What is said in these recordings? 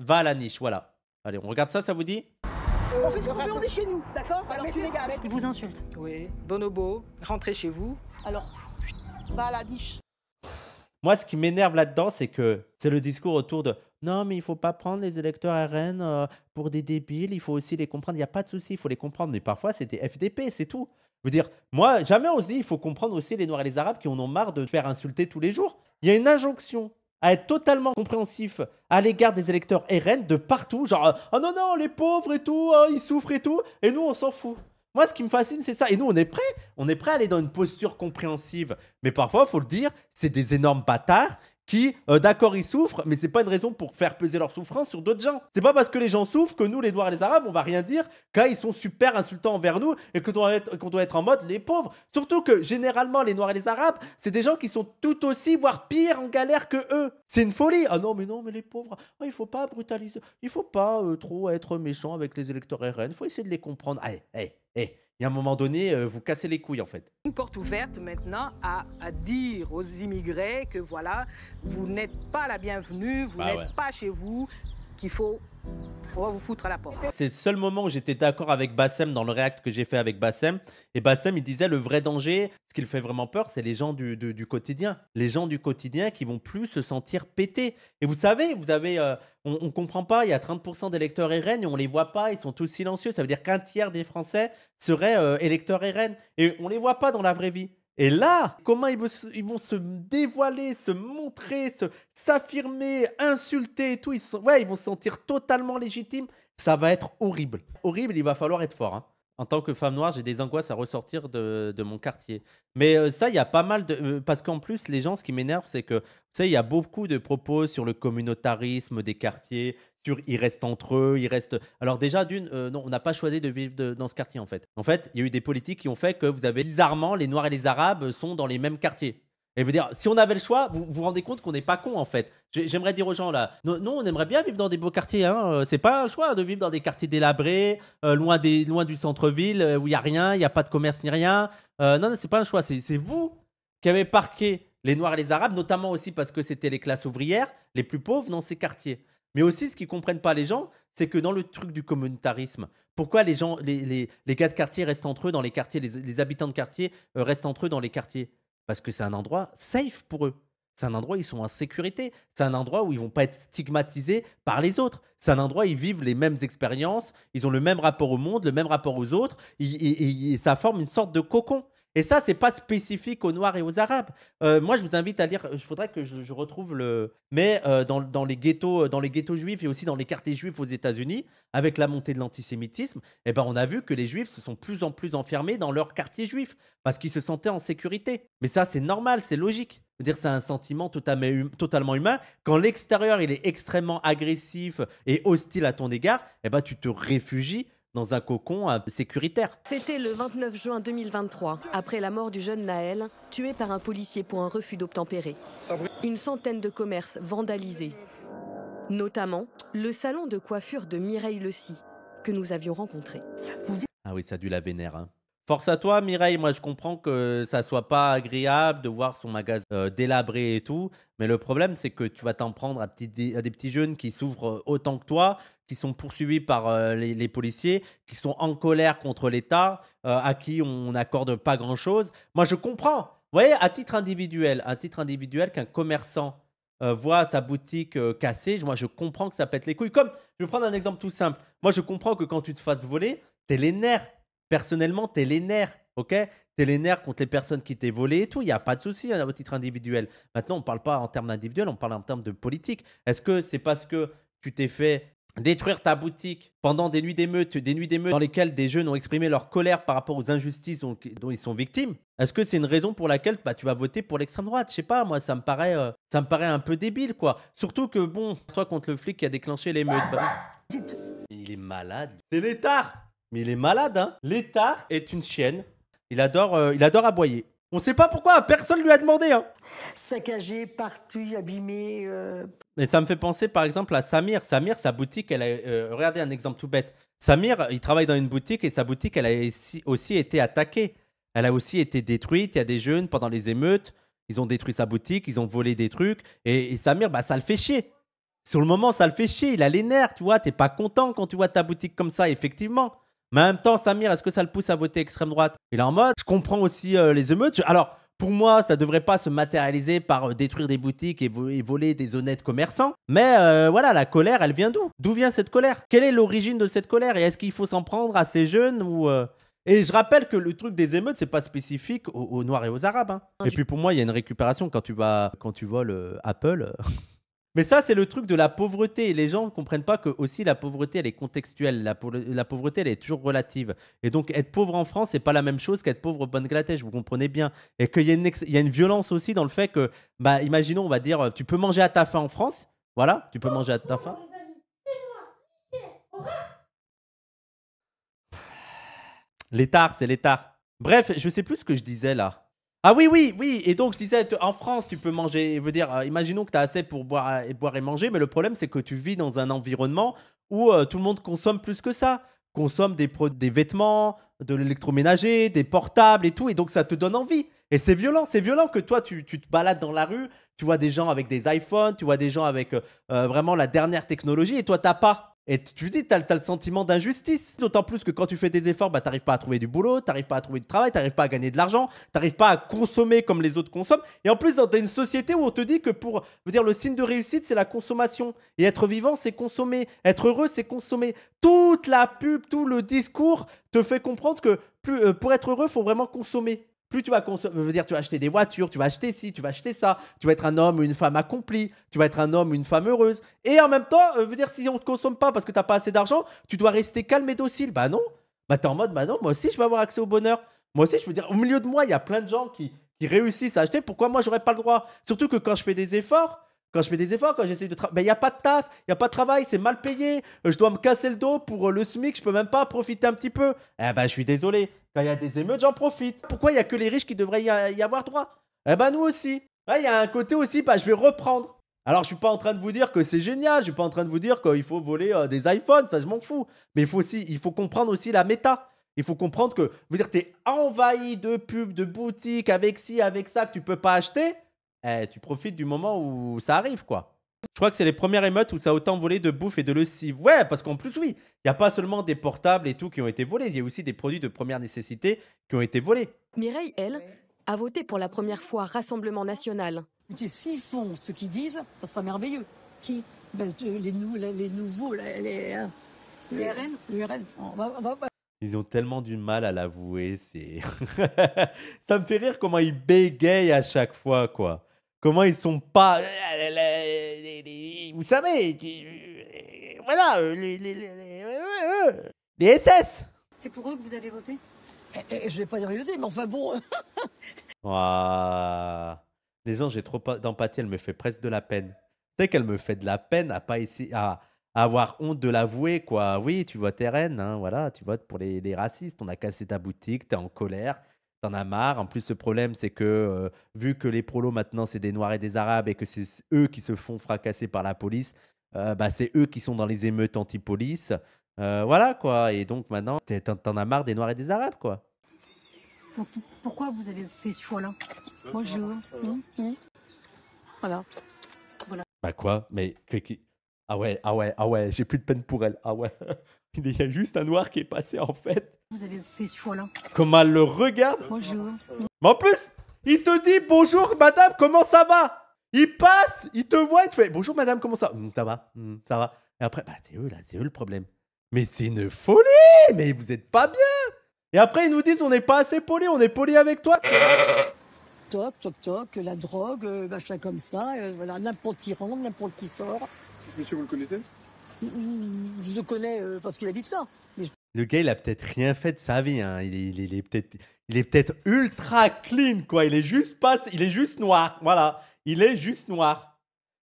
Va à la niche, voilà. Allez, on regarde ça, ça vous dit on fait ce qu'on veut, on est chez nous, d'accord Alors tu les Ils vous insultent. Oui. Bonobo, rentrez chez vous. Alors, va à la niche. Moi, ce qui m'énerve là-dedans, c'est que c'est le discours autour de non, mais il faut pas prendre les électeurs RN euh, pour des débiles, il faut aussi les comprendre. Il n'y a pas de souci, il faut les comprendre. Mais parfois, c'était FDP, c'est tout. Je veux dire, moi, jamais aussi il faut comprendre aussi les Noirs et les Arabes qui en ont marre de faire insulter tous les jours. Il y a une injonction à être totalement compréhensif à l'égard des électeurs RN de partout, genre oh non non les pauvres et tout, hein, ils souffrent et tout, et nous on s'en fout. Moi, ce qui me fascine, c'est ça. Et nous, on est prêts. On est prêts à aller dans une posture compréhensive. Mais parfois, faut le dire, c'est des énormes bâtards qui, euh, d'accord, ils souffrent, mais c'est pas une raison pour faire peser leur souffrance sur d'autres gens. C'est pas parce que les gens souffrent que nous, les Noirs et les Arabes, on va rien dire, quand ils sont super insultants envers nous et doit être, qu'on doit être en mode les pauvres. Surtout que généralement, les Noirs et les Arabes, c'est des gens qui sont tout aussi, voire pire, en galère que eux. C'est une folie. Ah non, mais non, mais les pauvres, ah, il faut pas brutaliser, il faut pas euh, trop être méchant avec les électeurs RN, il faut essayer de les comprendre. Allez, eh, allez, eh, allez. Eh et à un moment donné, euh, vous cassez les couilles en fait. Une porte ouverte maintenant à, dire aux immigrés que voilà, vous n'êtes pas la bienvenue, vous bah n'êtes pas chez vous, qu'il faut on va vous foutre à la porte. C'est le seul moment où j'étais d'accord avec Bassem dans le react que j'ai fait avec Bassem. Et Bassem, il disait le vrai danger, ce qui le fait vraiment peur, c'est les gens du, quotidien. Les gens du quotidien qui vont plus se sentir pétés. Et vous savez, vous avez, euh, on, ne comprend pas, il y a 30% d'électeurs RN et on les voit pas, ils sont tous silencieux. Ça veut dire qu'un tiers des Français seraient euh, électeurs RN. Et on les voit pas dans la vraie vie. Et là, comment ils, vont se dévoiler, se montrer, se, s'affirmer, insulter et tout. Ils, ouais, ils vont se sentir totalement légitimes. Ça va être horrible. Horrible, il va falloir être fort. Hein. En tant que femme noire, j'ai des angoisses à ressortir de, mon quartier. Mais euh, ça, il y a pas mal de... Euh, parce qu'en plus, les gens, ce qui m'énerve, c'est que, tu sais, il y a beaucoup de propos sur le communautarisme des quartiers, ils restent entre eux, ils restent. Alors déjà d'une, euh, non, on n'a pas choisi de vivre dans ce quartier en fait. En fait, il y a eu des politiques qui ont fait que vous avez bizarrement les Noirs et les Arabes sont dans les mêmes quartiers. Et vous dire, si on avait le choix, vous vous rendez compte qu'on n'est pas con en fait. J'aimerais dire aux gens là, non, on aimerait bien vivre dans des beaux quartiers. Hein. Euh, c'est pas un choix de vivre dans des quartiers délabrés, euh, loin, du centre-ville, où il y a rien, il n'y a pas de commerce ni rien. non, non, c'est pas un choix. C'est vous qui avez parqué les Noirs et les Arabes, notamment aussi parce que c'était les classes ouvrières les plus pauvres dans ces quartiers. Mais aussi, ce qu'ils comprennent pas les gens, c'est que dans le truc du communautarisme, pourquoi les gens, les, les, gars de quartier restent entre eux dans les quartiers, les, habitants de quartier euh, restent entre eux dans les quartiers Parce que c'est un endroit safe pour eux. C'est un endroit où ils sont en sécurité. C'est un endroit où ils vont pas être stigmatisés par les autres. C'est un endroit où ils vivent les mêmes expériences. Ils ont le même rapport au monde, le même rapport aux autres. et ça forme une sorte de cocon. Et ça, c'est pas spécifique aux Noirs et aux Arabes. Euh, moi, je vous invite à lire. Il faudrait que je, retrouve le. Mais euh, dans, les ghettos, euh, dans les ghettos juifs et aussi dans les quartiers juifs aux États-Unis, avec la montée de l'antisémitisme, eh ben, on a vu que les Juifs se sont plus en plus enfermés dans leurs quartiers juifs parce qu'ils se sentaient en sécurité. Mais ça, c'est normal, c'est logique. Dire c'est un sentiment hum, totalement humain. Quand l'extérieur il est extrêmement agressif et hostile à ton égard, eh ben tu te réfugies dans un cocon sécuritaire. C'était le 29 juin 2023, après la mort du jeune Naël, tué par un policier pour un refus d'obtempérer. Une centaine de commerces vandalisés, notamment le salon de coiffure de Mireille Lecy, que nous avions rencontré. Ah oui, ça a dû la vénère. Hein. Force à toi, Mireille. Moi, je comprends que ça soit pas agréable de voir son magasin euh, délabré et tout. Mais le problème, c'est que tu vas t'en prendre à, des petits jeunes qui s'ouvrent euh, autant que toi, qui sont poursuivis par euh, les, policiers, qui sont en colère contre l'État, à qui on n'accorde pas grand-chose. Moi, je comprends. Vous voyez, à titre individuel, à titre individuel, qu'un commerçant voit sa boutique cassée, moi, je comprends que ça pète les couilles. Comme, je vais prendre un exemple tout simple. Moi, je comprends que quand tu te fasses voler, t'es les nerfs personnellement, t'es les nerfs, ok T'es les nerfs contre les personnes qui t'aient volé et tout, il n'y a pas de souci hein, à au titre individuel. Maintenant, on ne parle pas en termes individuels, on parle en termes de politique. Est-ce que c'est parce que tu t'es fait détruire ta boutique pendant des nuits d'émeutes, des nuits d'émeutes dans lesquelles des jeunes ont exprimé leur colère par rapport aux injustices dont, ils sont victimes Est-ce que c'est une raison pour laquelle bah, tu vas voter pour l'extrême droite Je sais pas, moi ça me paraît euh, ça me paraît un peu débile quoi. Surtout que bon, toi contre le flic qui a déclenché l'émeute. Ah, bah, il est malade. C'est l'état mais il est malade, hein. est une chienne. Il adore, euh, il adore aboyer. On sait pas pourquoi, personne lui a demandé. Hein. Saccagé, partout, abîmé. Euh. Mais ça me fait penser par exemple à Samir. Samir, sa boutique, elle a. Euh, regardez un exemple tout bête. Samir, il travaille dans une boutique et sa boutique, elle a aussi été attaquée. Elle a aussi été détruite. Il y a des jeunes pendant les émeutes. Ils ont détruit sa boutique, ils ont volé des trucs. Et, Samir, bah, ça le fait chier. Sur le moment, ça le fait chier. Il a les nerfs, tu vois. T'es pas content quand tu vois ta boutique comme ça, effectivement. Mais en même temps, Samir, est-ce que ça le pousse à voter extrême droite Il est en mode, je comprends aussi euh, les émeutes. Alors, pour moi, ça ne devrait pas se matérialiser par euh, détruire des boutiques et, voler des honnêtes commerçants. Mais euh, voilà, la colère, elle vient d'où D'où vient cette colère Quelle est l'origine de cette colère Et est-ce qu'il faut s'en prendre à ces jeunes ou et je rappelle que le truc des émeutes, c'est pas spécifique aux, Noirs et aux Arabes. Hein. Et puis pour moi, il y a une récupération quand tu vas, quand tu voles Apple. Mais ça, c'est le truc de la pauvreté. Les gens ne comprennent pas que aussi la pauvreté, elle est contextuelle. La, pauvreté, elle est toujours relative. Et donc, être pauvre en France, c'est pas la même chose qu'être pauvre au Bangladesh. Vous comprenez bien. Et qu'il y, a une violence aussi dans le fait que, bah, imaginons, on va dire, tu peux manger à ta faim en France. Voilà, tu peux manger à ta faim. L'État, c'est l'État. Bref, je sais plus ce que je disais là. Ah oui, oui, oui. Et donc, je disais, en France, tu peux manger. Je dire, euh, imaginons que tu as assez pour boire euh, et, boire et manger, mais le problème, c'est que tu vis dans un environnement où euh, tout le monde consomme plus que ça. Consomme des, des vêtements, de l'électroménager, des portables et tout. Et donc, ça te donne envie. Et c'est violent, c'est violent que toi, tu, te balades dans la rue, tu vois des gens avec des iPhones, tu vois des gens avec vraiment la dernière technologie, et toi, t'as pas. Et tu dis, t'as as le sentiment d'injustice. D'autant plus que quand tu fais des efforts, bah, t'arrives pas à trouver du boulot, t'arrives pas à trouver du travail, t'arrives pas à gagner de l'argent, t'arrives pas à consommer comme les autres consomment. Et en plus, dans une société où on te dit que pour dire, le signe de réussite, c'est la consommation. Et être vivant, c'est consommer. Être heureux, c'est consommer. Toute la pub, tout le discours te fait comprendre que euh, pour être heureux, faut vraiment consommer plus tu vas consommer, dire tu vas acheter des voitures, tu vas acheter ci, tu vas acheter ça, tu vas être un homme ou une femme accomplie, tu vas être un homme ou une femme heureuse. Et en même temps, euh, veut dire si on ne te consomme pas parce que tu n'as pas assez d'argent, tu dois rester calme et docile. Bah non, bah es en mode, bah non, moi aussi je vais avoir accès au bonheur. Moi aussi je veux dire, au milieu de moi, il y a plein de gens qui, réussissent à acheter, pourquoi moi j'aurais pas le droit Surtout que quand je fais des efforts, quand je fais des efforts, quand j'essaie de travailler, bah, il n'y a pas de taf, il n'y a pas de travail, c'est mal payé, euh, je dois me casser le dos pour euh, le SMIC, je peux même pas profiter un petit peu. Eh ben, je suis désolé. Quand il y a des émeutes, j'en profite. Pourquoi il y a que les riches qui devraient y avoir droit Eh ben nous aussi. il y a un côté aussi, bah, je vais reprendre. Alors je suis pas en train de vous dire que c'est génial, je suis pas en train de vous dire qu'il faut voler euh, des iPhones, ça je m'en fous. Mais il faut aussi, il faut comprendre aussi la méta. Il faut comprendre que, vous dire, t'es envahi de pubs, de boutiques, avec ci, avec ça, que tu peux pas acheter. Eh, tu profites du moment où ça arrive, quoi. Je crois que c'est les premières émeutes où ça a autant volé de bouffe et de lessive. Ouais, parce qu'en plus, oui, il n'y a pas seulement des portables et tout qui ont été volés, il y a aussi des produits de première nécessité qui ont été volés. Mireille, elle, a voté pour la première fois Rassemblement national. Écoutez, s'ils font ce qu'ils disent, ça sera merveilleux. Qui ben, euh, les, les, nouveaux, les, les, euh, les euh, Ils ont tellement du mal à l'avouer, c'est. ça me fait rire comment ils bégayent à chaque fois, quoi. Comment ils sont pas. Euh, vous savez, euh, voilà, euh, les, SS C'est pour eux que vous avez voté eh, eh, Je vais pas dire voter, mais enfin bon. Les gens, j'ai trop d'empathie, elle me fait presque de la peine. Tu qu'elle me fait de la peine à pas essayer. À avoir honte de l'avouer, quoi. Oui, tu votes RN, hein, voilà, tu votes pour les, les racistes, on a cassé ta boutique, t'es en colère, T'en as marre. En plus, ce problème, c'est que euh, vu que les prolos maintenant, c'est des Noirs et des Arabes et que c'est eux qui se font fracasser par la police, euh, bah, c'est eux qui sont dans les émeutes anti-police. Euh, voilà quoi. Et donc maintenant, t'en as marre des Noirs et des Arabes quoi. Pourquoi vous avez fait ce choix-là Bonjour. Voilà. Mmh, mmh. voilà. Bah quoi Mais ah ouais, ah ouais, ah ouais, j'ai plus de peine pour elle. Ah ouais. Il y a juste un noir qui est passé en fait. Vous avez fait ce choix-là. Comment elle le regarde Bonjour. Mais en plus, il te dit bonjour madame, comment ça va Il passe, il te voit, et te fait bonjour madame, comment ça hmm, Ça va, hmm, ça va. Et après, bah, c'est eux là, c'est eux le problème. Mais c'est une folie Mais vous êtes pas bien Et après, ils nous disent on n'est pas assez poli, on est poli avec toi. Toc, toc, toc, la drogue, euh, machin comme ça, euh, voilà, n'importe qui rentre, n'importe qui sort. ce monsieur, vous le connaissez je le connais euh, parce qu'il habite ça. Le gars, il a peut-être rien fait de sa vie. Hein. Il est, peut-être, ultra clean, quoi. Il est juste pas, il est juste noir. Voilà, il est juste noir.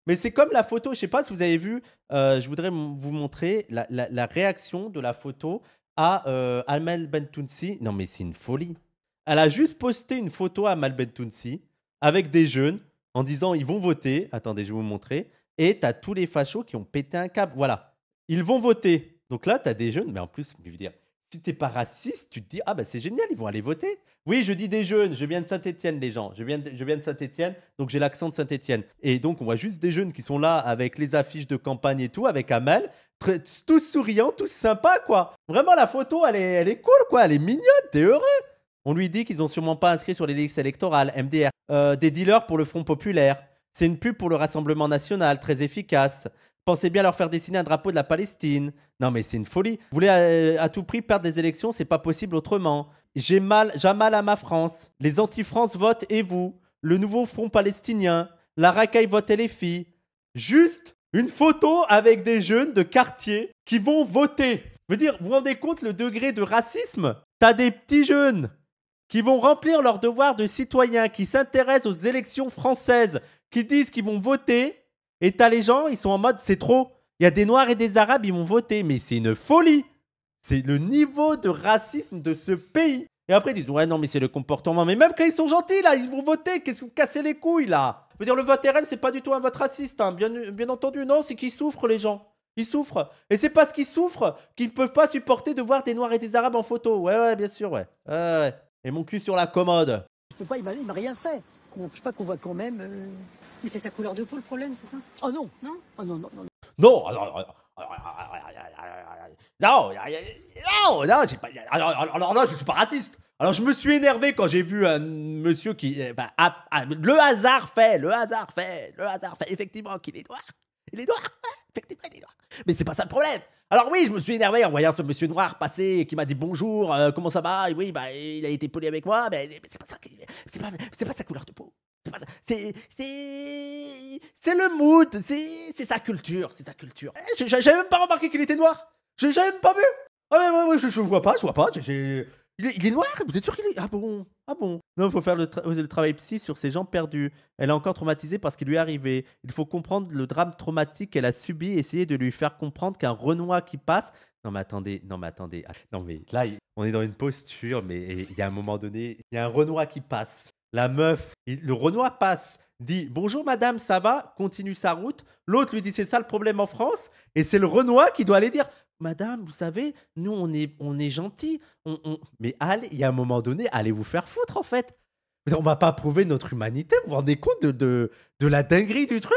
Mais c'est comme la photo. Je sais pas si vous avez vu. Euh, je voudrais vous montrer la, réaction de la photo à euh, Amal Bentounsi. Non, mais c'est une folie. Elle a juste posté une photo à Amal Bentounsi avec des jeunes en disant ils vont voter. Attendez, je vais vous montrer. Et as tous les fachos qui ont pété un câble. Voilà. Ils vont voter. Donc là, tu as des jeunes, mais en plus, je veux dire, si t'es pas raciste, tu te dis ah bah c'est génial, ils vont aller voter. Oui, je dis des jeunes, je viens de saint etienne les gens, je viens de, je viens de Saint-Étienne, donc j'ai l'accent de Saint-Étienne. Et donc on voit juste des jeunes qui sont là avec les affiches de campagne et tout avec Amal, tous souriants, tous sympas quoi. Vraiment la photo elle est elle est cool quoi, elle est mignonne, t'es heureux. On lui dit qu'ils ont sûrement pas inscrit sur les listes électorales MDR euh, des dealers pour le Front populaire. C'est une pub pour le Rassemblement national, très efficace. Pensez bien à leur faire dessiner un drapeau de la Palestine. Non mais c'est une folie. Vous voulez euh, à, tout prix perdre des élections, c'est pas possible autrement. J'ai mal, j'ai mal à ma France. Les anti-France votent et vous. Le nouveau front palestinien. La racaille vote et les filles. Juste une photo avec des jeunes de quartier qui vont voter. dire, vous vous rendez compte le degré de racisme T'as des petits jeunes qui vont remplir leurs devoirs de citoyens, qui s'intéressent aux élections françaises, qui disent qu'ils vont voter et t'as les gens, ils sont en mode, c'est trop. Il y a des Noirs et des Arabes, ils vont voter. Mais c'est une folie. C'est le niveau de racisme de ce pays. Et après, ils disent, ouais, non, mais c'est le comportement. Mais même quand ils sont gentils, là, ils vont voter. Qu'est-ce que vous cassez les couilles, là Je veux dire, le vote RN, c'est pas du tout un vote raciste, hein. bien, entendu. Non, c'est qu'ils souffrent, les gens. Ils souffrent. Et c'est parce qu'ils souffrent qu'ils ne peuvent pas supporter de voir des Noirs et des Arabes en photo. Ouais, ouais, bien sûr, ouais. ouais, ouais. Et mon cul sur la commode. Je peux pas, il m'a rien fait. Je ne pas qu'on voit quand même. Euh, mais c'est sa couleur de peau le problème, c'est ça Oh non Non Oh non, non, non. Non, alors. Non, non, non, j'ai pas. Alors, je suis pas raciste. Alors, je me suis énervé quand j'ai vu un monsieur qui. Bah, le hasard fait, le hasard fait, le hasard fait, effectivement, qu'il est noir. Il est noir, effectivement, il est noir. Mais c'est pas ça le problème. Alors oui, je me suis énervé en voyant ce monsieur noir passer qui m'a dit bonjour, comment ça va oui, bah il a été poli avec moi, mais, c'est pas ça, c'est pas, pas, sa couleur de peau. C'est c'est le mood, c'est sa culture, c'est sa culture. Eh, j'avais même pas remarqué qu'il était noir. J'avais même pas vu. Ah mais je, vois pas, je vois pas. Il, est, noir Vous êtes sûr qu'il est Ah bon Ah bon Non, il faut faire le, le, travail psy sur ces gens perdus. Elle est encore traumatisée parce qu'il lui est arrivé. Il faut comprendre le drame traumatique qu'elle a subi, et essayer de lui faire comprendre qu'un Renoir qui passe. Non mais attendez, non mais attendez, ah, non mais là on est dans une posture, mais il y a un moment donné, il y a un renoi qui passe. La meuf, le Renoir passe, dit bonjour madame, ça va, continue sa route. L'autre lui dit c'est ça le problème en France. Et c'est le Renoir qui doit aller dire Madame, vous savez, nous on est, on est gentil. On, Mais allez, il y a un moment donné, allez vous faire foutre en fait. On va pas prouver notre humanité, vous vous rendez compte de, de, de la dinguerie du truc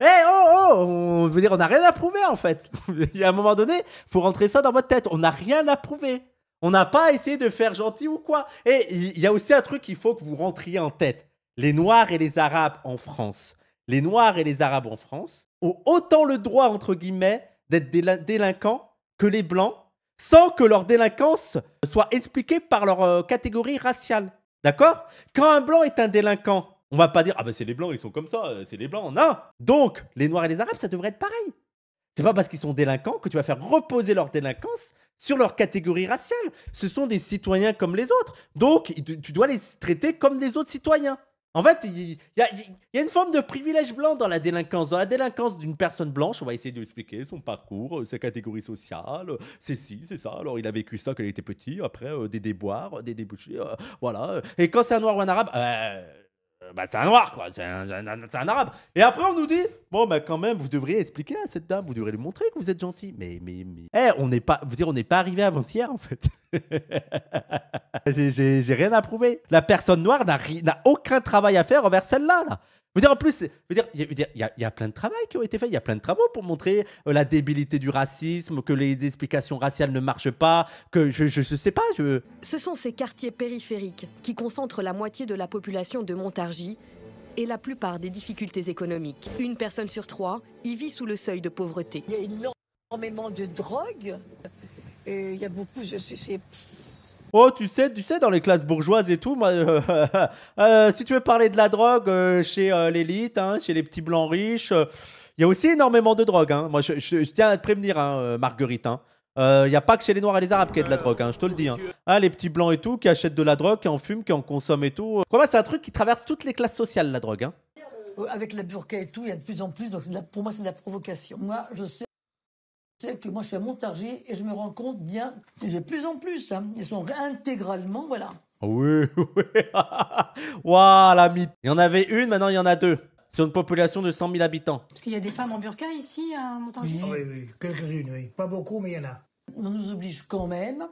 Eh oh oh On veut dire, on n'a rien à prouver en fait. Il y a un moment donné, faut rentrer ça dans votre tête. On n'a rien à prouver. On n'a pas essayé de faire gentil ou quoi. Et il y a aussi un truc qu'il faut que vous rentriez en tête. Les Noirs et les Arabes en France. Les Noirs et les Arabes en France ont autant le droit, entre guillemets, d'être délinquants que les Blancs, sans que leur délinquance soit expliquée par leur euh, catégorie raciale. D'accord Quand un Blanc est un délinquant, on va pas dire ah ben c'est les blancs, ils sont comme ça, euh, c'est les blancs. Non. Donc les noirs et les arabes, ça devrait être pareil. C'est pas parce qu'ils sont délinquants que tu vas faire reposer leur délinquance sur leur catégorie raciale. Ce sont des citoyens comme les autres. Donc, tu dois les traiter comme des autres citoyens. En fait, il y, a une forme de privilège blanc dans la délinquance. Dans la délinquance d'une personne blanche, on va essayer de lui expliquer son parcours, euh, sa catégorie sociale, euh, c'est ci, c'est ça. Alors, il a vécu ça quand il était petit, après, euh, des déboires, des débouchés, voilà. Et quand c'est un noir ou un arabe, bah, c'est un noir, quoi. C'est un, arabe. Et après, on nous dit, bon, bah, quand même, vous devriez expliquer à cette dame, vous devriez lui montrer que vous êtes gentil. Mais, mais, mais. Eh, on n'est pas, vous dire, on n'est pas arrivé avant-hier, en fait. J'ai rien à prouver. La personne noire n'a aucun travail à faire envers celle-là. Là. dire, en plus, il y, il y, a plein de travail qui ont été faits, il y a plein de travaux pour montrer euh, la débilité du racisme, que les explications raciales ne marchent pas, que je ne sais pas. Je... Ce sont ces quartiers périphériques qui concentrent la moitié de la population de Montargis et la plupart des difficultés économiques. Une personne sur trois y vit sous le seuil de pauvreté. Il y a énormément de drogue. Il y a beaucoup, je c'est... Oh, tu sais, tu sais, dans les classes bourgeoises et tout, moi, euh, si tu veux parler de la drogue euh, chez euh, l'élite, hein, chez les petits blancs riches, il y a aussi énormément de drogue. Hein. Moi, je, tiens à te prévenir, hein, Marguerite. Il n'y a pas que chez les Noirs et les Arabes qu'il y a de la drogue, je te le dis. Ah, les petits blancs et tout, qui achètent de la drogue, qui en fument, qui en consomment et tout. c'est un truc qui traverse toutes les classes sociales, la drogue. Avec la burqa et tout, il y a de plus en plus. Donc, pour moi, c'est de la provocation. Moi, je sais c'est que moi je suis à Montargis et je me rends compte bien, de plus en plus, hein, ils sont intégralement, voilà. Ah oui, oui. Waouh, la mythe. Il y en avait une, maintenant il y en a deux. Sur une population de 100 000 habitants. Parce qu'il y a des femmes en burqa ici à Montargis Oui, ah oui, oui. quelques-unes, oui. Pas beaucoup, mais il y en a. On nous oblige quand même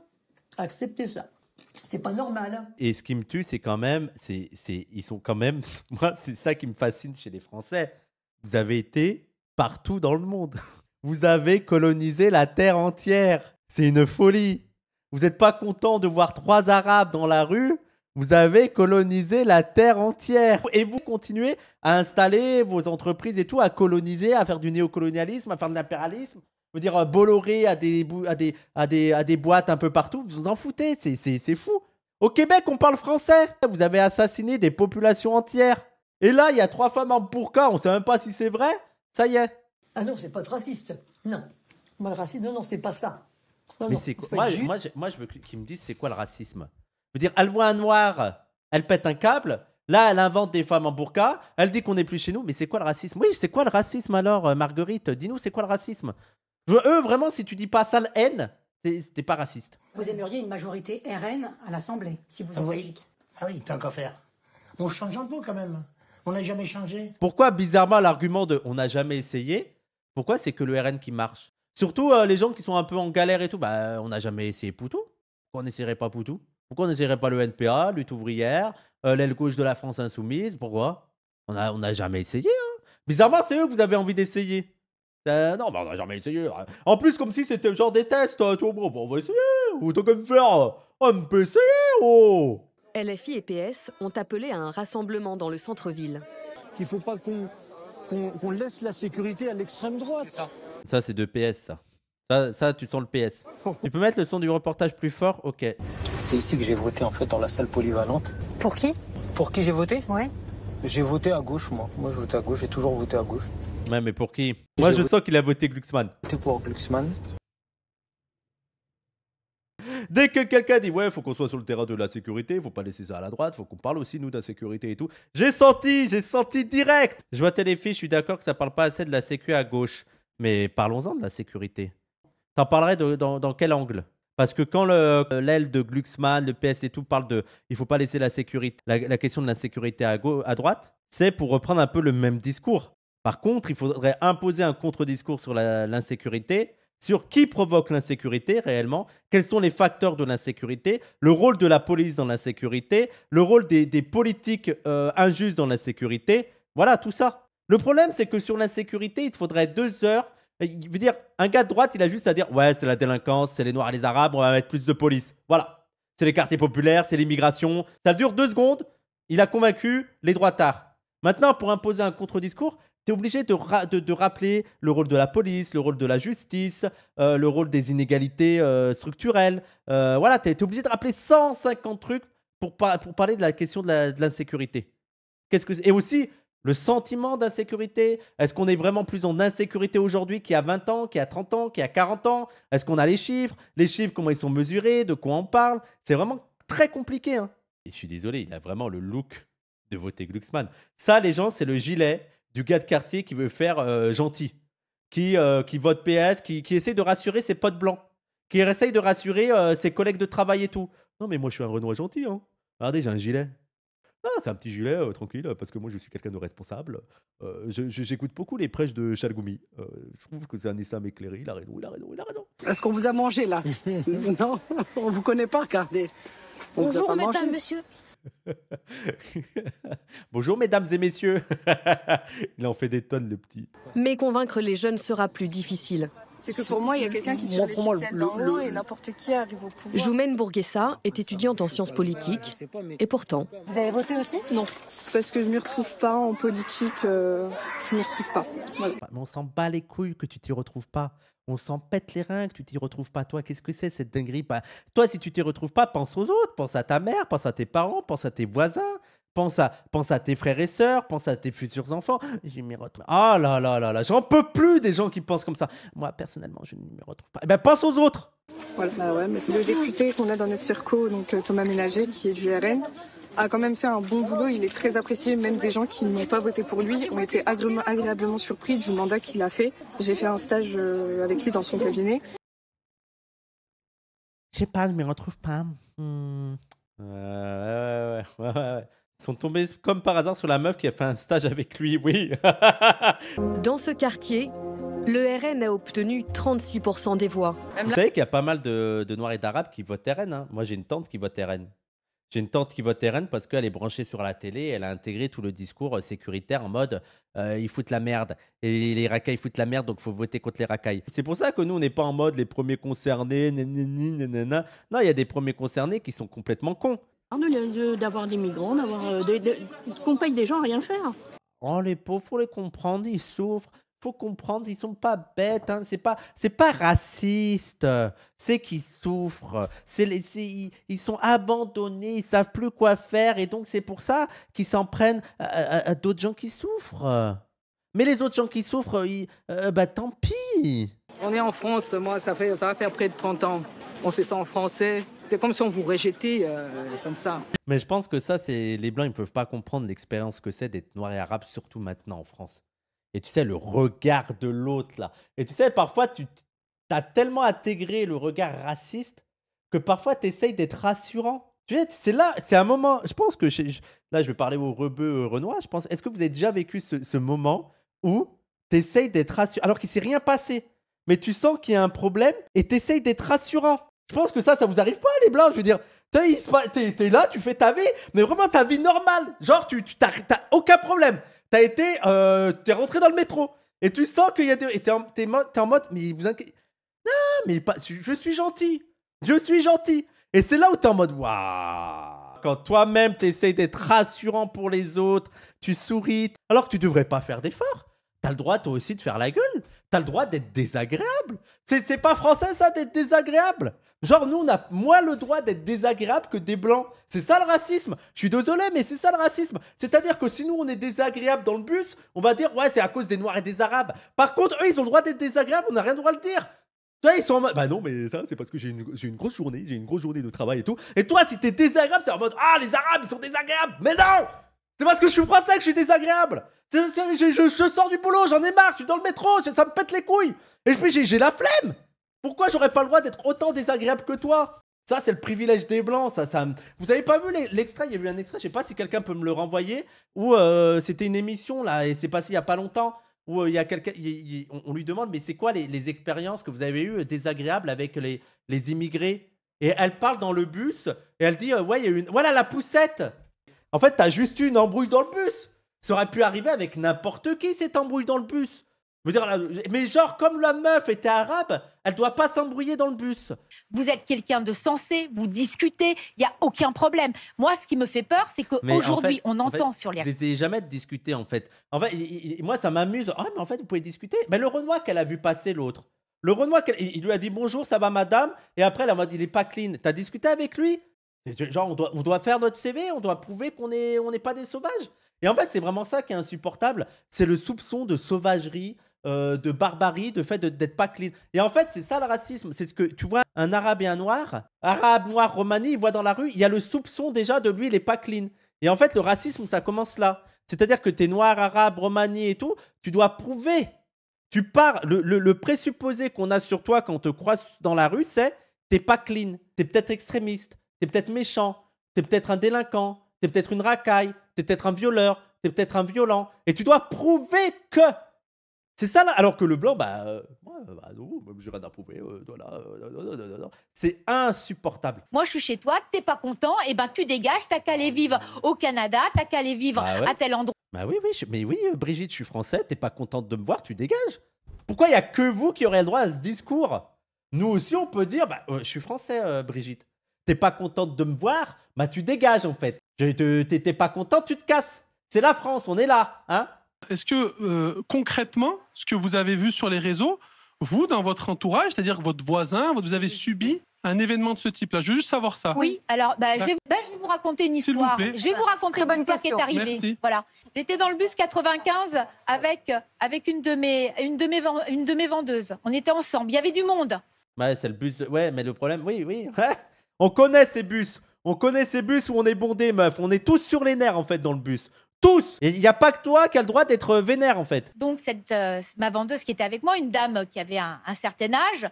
à accepter ça. C'est pas normal. Et ce qui me tue, c'est quand même, c'est, ils sont quand même, moi, c'est ça qui me fascine chez les Français. Vous avez été partout dans le monde. Vous avez colonisé la terre entière. C'est une folie. Vous n'êtes pas content de voir trois Arabes dans la rue vous avez colonisé la terre entière et vous continuez à installer vos entreprises et tout, à coloniser, à faire du néocolonialisme, à faire de l'impérialisme. Je veux dire, Bolloré à des, à, des, boîtes un peu partout, vous vous en foutez, c'est fou. Au Québec, on parle français. Vous avez assassiné des populations entières. Et là, il y a trois femmes en pourquoi on sait même pas si c'est vrai. Ça y est, ah non, c'est pas raciste. Non. Moi, le non, non, c'est pas ça. mais c'est moi, moi, je, moi, je veux qu'ils me disent c'est quoi le racisme. Je dire, elle voit un noir, elle pète un câble. Là, elle invente des femmes en burqa. Elle dit qu'on n'est plus chez nous. Mais c'est quoi le racisme Oui, c'est quoi le racisme alors, euh, Marguerite Dis-nous, c'est quoi le racisme Eux, vraiment, si tu dis pas sale haine, t'es pas raciste. Vous aimeriez une majorité RN à l'Assemblée, si vous voulez. ah oui. tant qu'à faire. On change un peu quand même. On n'a jamais changé. Pourquoi, bizarrement, l'argument de on n'a jamais essayé pourquoi c'est que le RN qui marche Surtout euh, les gens qui sont un peu en galère et tout. Bah, euh, on n'a jamais essayé Poutou. Pourquoi on n'essayerait pas Poutou Pourquoi on n'essayerait pas le NPA, lutte ouvrière, euh, l'aile gauche de la France insoumise Pourquoi On n'a on a jamais essayé. Hein Bizarrement, c'est eux que vous avez envie d'essayer. non, bah, on n'a jamais essayé. Hein. En plus, comme si c'était le genre des tests. Hein, tout, bon, bah, on va essayer. Ou t'as me faire On peut oh. LFI et PS ont appelé à un rassemblement dans le centre-ville. Il faut pas qu'on on laisse la sécurité à l'extrême droite. Ça, c'est de PS, ça. ça. tu sens le PS. Tu peux mettre le son du reportage plus fort Ok. C'est ici que j'ai voté, en fait, dans la salle polyvalente. Pour qui Pour qui j'ai voté Oui. J'ai voté à gauche, moi. Moi, je vote à gauche, j'ai toujours voté à gauche. Ouais, mais pour qui Moi, je sens qu'il a voté Glucksmann. Voté pour Glucksmann. Dès que quelqu'un dit ouais, faut qu'on soit sur le terrain de la sécurité, faut pas laisser ça à la droite, faut qu'on parle aussi nous de la sécurité et tout. J'ai senti, j'ai senti direct. Je vois téléfiche je suis d'accord que ça parle pas assez de la sécu à gauche, mais parlons-en de la sécurité. T'en parlerais dans, quel angle parce que quand euh, l'aile de Glucksmann, le PS et tout parle de il faut pas laisser la sécurité, la, la question de la sécurité à, à droite, c'est pour reprendre un peu le même discours. Par contre, il faudrait imposer un contre-discours sur l'insécurité sur qui provoque l'insécurité réellement, quels sont les facteurs de l'insécurité, le rôle de la police dans l'insécurité, le rôle des, politiques euh, injustes dans l'insécurité, voilà tout ça. Le problème, c'est que sur l'insécurité, il faudrait deux heures. Il veut dire, un gars de droite, il a juste à dire Ouais, c'est la délinquance, c'est les Noirs les Arabes, on va mettre plus de police. Voilà. C'est les quartiers populaires, c'est l'immigration. Ça dure deux secondes. Il a convaincu les droits tard. Maintenant, pour imposer un contre-discours, tu es obligé de, de, rappeler le rôle de la police, le rôle de la justice, euh, le rôle des inégalités euh, structurelles. Euh, voilà, tu es, obligé de rappeler 150 trucs pour, pour parler de la question de l'insécurité. Qu'est-ce que Et aussi, le sentiment d'insécurité. Est-ce qu'on est vraiment plus en insécurité aujourd'hui qu'il y a 20 ans, qu'il y a 30 ans, qu'il y a 40 ans Est-ce qu'on a les chiffres Les chiffres, comment ils sont mesurés De quoi on parle C'est vraiment très compliqué. Hein. Et je suis désolé, il a vraiment le look de voter Glucksmann. Ça, les gens, c'est le gilet du gars de quartier qui veut faire euh, gentil, qui, euh, qui vote PS, qui, qui essaie de rassurer ses potes blancs, qui essaye de rassurer euh, ses collègues de travail et tout. Non, mais moi, je suis un Renoir gentil. Hein. Regardez, j'ai un gilet. Ah, c'est un petit gilet, tranquille, parce que moi, je suis quelqu'un de responsable. J'écoute beaucoup les prêches de Chalgoumi. je trouve que c'est un islam éclairé. Il a raison, il a raison, il a raison. Est-ce qu'on vous a mangé, là Non, on vous connaît pas, regardez. Bonjour, mesdames, monsieur. Bonjour mesdames et messieurs. Il en fait des tonnes le petit. Mais convaincre les jeunes sera plus difficile. C'est que pour moi, il y a quelqu'un qui tire le, et n'importe qui arrive au pouvoir. Bourguessa est étudiante en sciences politiques et pourtant... Vous avez voté aussi Non, parce que je ne m'y retrouve pas en politique, euh, je ne m'y retrouve pas. Bah, on s'en bat les couilles que tu t'y retrouves pas. On s'en pète les reins que tu t'y retrouves pas. Toi, qu'est-ce que c'est cette dinguerie bah, Toi, si tu t'y retrouves pas, pense aux autres, pense à ta mère, pense à tes parents, pense à tes voisins. Pense à, pense à tes frères et sœurs, pense à tes futurs enfants. Je m'y retrouve. Ah là là là là, j'en peux plus des gens qui pensent comme ça. Moi, personnellement, je ne me retrouve pas. Eh ben, pense aux autres bah ouais, mais c'est le député qu'on a dans notre circo, donc euh, Thomas Ménager, qui est du RN, a quand même fait un bon boulot. Il est très apprécié, même des gens qui n'ont pas voté pour lui ont été agréablement surpris du mandat qu'il a fait. J'ai fait un stage euh, avec lui dans son cabinet. Je sais pas, je me retrouve pas. Hmm. Euh, ouais, ouais, ouais, ouais. ouais sont tombés comme par hasard sur la meuf qui a fait un stage avec lui, oui. Dans ce quartier, le RN a obtenu 36% des voix. Vous savez qu'il y a pas mal de, Noirs et d'Arabes qui votent RN. Hein. Moi, j'ai une tante qui vote RN. J'ai une tante qui vote RN parce qu'elle est branchée sur la télé, elle a intégré tout le discours euh, sécuritaire en mode euh, ils foutent la merde et les racailles foutent la merde donc faut voter contre les racailles. C'est pour ça que nous on n'est pas en mode les premiers concernés, Non, il y a des premiers concernés qui sont complètement cons. D'avoir des migrants, d'avoir euh, qu'on paye des gens à rien faire. Oh les pauvres, faut les comprendre, ils souffrent. Faut comprendre, ils sont pas bêtes, ce hein. c'est pas, c'est pas raciste. C'est qu'ils souffrent, c'est, ils, sont abandonnés, ils savent plus quoi faire et donc c'est pour ça qu'ils s'en prennent à, d'autres gens qui souffrent. Mais les autres gens qui souffrent, euh, bah, tant pis. On est en France, moi ça fait ça va faire près de 30 ans on se sent français. C'est comme si on vous rejetait euh, comme ça. Mais je pense que ça, c'est les Blancs, ils ne peuvent pas comprendre l'expérience que c'est d'être noir et arabe, surtout maintenant en France. Et tu sais, le regard de l'autre, là. Et tu sais, parfois, tu as tellement intégré le regard raciste que parfois, tu essayes d'être rassurant. Tu sais, c'est là, c'est un moment, je pense que, là, je vais parler aux rebeu euh, Renoir, je pense, est-ce que vous avez déjà vécu ce, moment où tu essayes d'être rassurant, alors qu'il s'est rien passé, mais tu sens qu'il y a un problème et tu essayes d'être rassurant je pense que ça, ça vous arrive pas, les blancs. Je veux dire, t'es là, tu fais ta vie, mais vraiment ta vie normale. Genre, tu t'as aucun problème. T'as été, euh, t'es rentré dans le métro et tu sens qu'il y a des, et t'es en, en mode, mais vous inquiétez. Non, mais pas, je suis gentil, je suis gentil. Et c'est là où t'es en mode, waouh. Quand toi-même t'essayes d'être rassurant pour les autres, tu souris, alors que tu devrais pas faire d'efforts. T'as le droit toi aussi de faire la gueule. T'as le droit d'être désagréable. C'est pas français, ça, d'être désagréable. Genre, nous, on a moins le droit d'être désagréable que des blancs. C'est ça le racisme. Je suis désolé, mais c'est ça le racisme. C'est-à-dire que si nous, on est désagréable dans le bus, on va dire, ouais, c'est à cause des Noirs et des Arabes. Par contre, eux, ils ont le droit d'être désagréables, on n'a rien droit de le dire. Toi, ils sont en mode, bah non, mais ça, c'est parce que j'ai une, une, grosse journée, j'ai une grosse journée de travail et tout. Et toi, si t'es désagréable, c'est en mode, ah, les Arabes, ils sont désagréables. Mais non C'est parce que je suis français que je suis désagréable. Je, je, sors du boulot, j'en ai marre, je suis dans le métro, ça me pète les couilles. Et puis j'ai la flemme. Pourquoi j'aurais pas le droit d'être autant désagréable que toi Ça, c'est le privilège des blancs. Ça, ça... Vous avez pas vu l'extrait Il y a eu un extrait, je sais pas si quelqu'un peut me le renvoyer, Ou euh, c'était une émission là, et c'est passé il y a pas longtemps. Où euh, il y a quelqu'un, on, lui demande, mais c'est quoi les, expériences que vous avez eues euh, désagréables avec les, les immigrés Et elle parle dans le bus et elle dit, ouais, il y a une, voilà la poussette. En fait, t'as juste eu une embrouille dans le bus. Ça aurait pu arriver avec n'importe qui cette embrouille dans le bus. dire, mais genre, comme la meuf était arabe, elle doit pas s'embrouiller dans le bus. Vous êtes quelqu'un de sensé, vous discutez, il n'y a aucun problème. Moi, ce qui me fait peur, c'est qu'aujourd'hui, on entend sur les. Vous n'essayez jamais de discuter, en fait. En fait, moi, ça m'amuse. Ah, mais en fait, vous pouvez discuter. Mais le Renoir qu'elle a vu passer l'autre. Le Renoir, il lui a dit bonjour, ça va, madame. Et après, elle a dit, il n'est pas clean. T'as discuté avec lui Genre, on doit, on doit faire notre CV, on doit prouver qu'on n'est on n'est pas des sauvages. Et en fait, c'est vraiment ça qui est insupportable. C'est le soupçon de sauvagerie, euh, de barbarie, de fait d'être pas clean. Et en fait, c'est ça le racisme. C'est que tu vois un arabe et un noir, arabe, noir, romani, il voit dans la rue, il y a le soupçon déjà de lui, il est pas clean. Et en fait, le racisme, ça commence là. C'est-à-dire que tu es noir, arabe, romani et tout, tu dois prouver. Tu pars, le, le présupposé qu'on a sur toi quand on te croise dans la rue, c'est t'es pas clean, t'es peut-être extrémiste, t'es peut-être méchant, t'es peut-être un délinquant, t'es peut-être une racaille, t'es peut-être un violeur, t'es peut-être un violent. Et tu dois prouver que. C'est ça là. Alors que le blanc, bah, euh, bah non, j'ai rien à prouver. Euh, voilà, euh, c'est insupportable. Moi, je suis chez toi, t'es pas content, et ben tu dégages, t'as qu'à aller vivre au Canada, t'as qu'à aller vivre bah à tel endroit. Bah oui, oui, mais oui, Brigitte, je suis français, t'es pas contente de me voir, tu dégages. Pourquoi il y a que vous qui aurez le droit à ce discours Nous aussi, on peut dire, bah, je suis français, Brigitte. T'es pas contente de me voir, bah tu dégages en fait. T'étais pas content, tu te casses. C'est la France, on est là. Hein Est-ce que euh, concrètement, ce que vous avez vu sur les réseaux, vous, dans votre entourage, c'est-à-dire votre voisin, vous avez subi un événement de ce type-là. Je veux juste savoir ça. Oui, alors bah, bah, je, vais, vous raconter une histoire. Vous plaît. Je vais vous raconter une histoire qui est arrivée. Voilà. J'étais dans le bus 95 avec, avec une, de mes, une, de mes, une de mes vendeuses. On était ensemble. Il y avait du monde. c'est le bus. Ouais, mais le problème, oui, oui. On connaît ces bus. On connaît ces bus où on est bondé, meuf. On est tous sur les nerfs, en fait, dans le bus. Tous Et Il n'y a pas que toi qui as le droit d'être euh, vénère, en fait. Donc, cette, euh, ma vendeuse qui était avec moi, une dame euh, qui avait un, certain âge,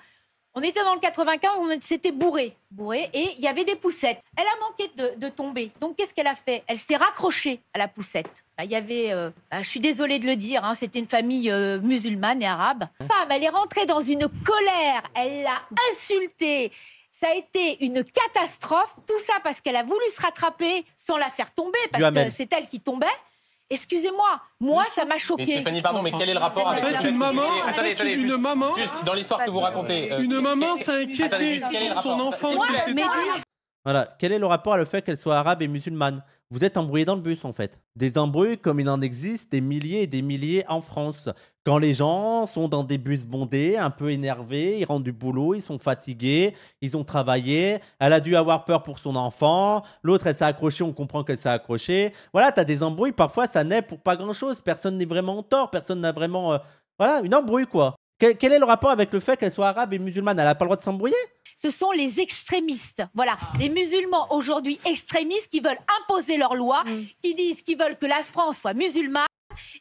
on était dans le 95, on s'était bourré, bourré, et il y avait des poussettes. Elle a manqué de, tomber. Donc qu'est-ce qu'elle a fait Elle s'est raccrochée à la poussette. Bah, il y avait, bah, je suis désolée de le dire, hein, c'était une famille musulmane et arabe. Femme, elle est rentrée dans une colère. Elle l'a insultée ça a été une catastrophe. Tout ça parce qu'elle a voulu se rattraper sans la faire tomber, parce que c'est elle qui tombait. Excusez-moi, moi ça m'a choqué. Mais Stéphanie, pardon, mais quel est le rapport avec, une maman juste, maman dans l'histoire que vous racontez. Euh, une maman s'est inquiétée son enfant. Voilà. Quel est le rapport à le fait qu'elle soit arabe et musulmane Vous êtes embrouillé dans le bus, en fait. Des embrouilles comme il en existe des milliers et des milliers en France. Quand les gens sont dans des bus bondés, un peu énervés, ils rentrent du boulot, ils sont fatigués, ils ont travaillé, elle a dû avoir peur pour son enfant, l'autre, elle s'est accrochée, on comprend qu'elle s'est accrochée. Voilà, t'as des embrouilles, parfois ça naît pour pas grand-chose, personne n'est vraiment en tort, personne n'a vraiment... Euh, voilà, une embrouille, quoi. Quel, est le rapport avec le fait qu'elle soit arabe et musulmane Elle n'a pas le droit de s'embrouiller Ce sont les extrémistes. Voilà, les musulmans aujourd'hui extrémistes qui veulent imposer leurs lois, mm. qui disent qu'ils veulent que la France soit musulmane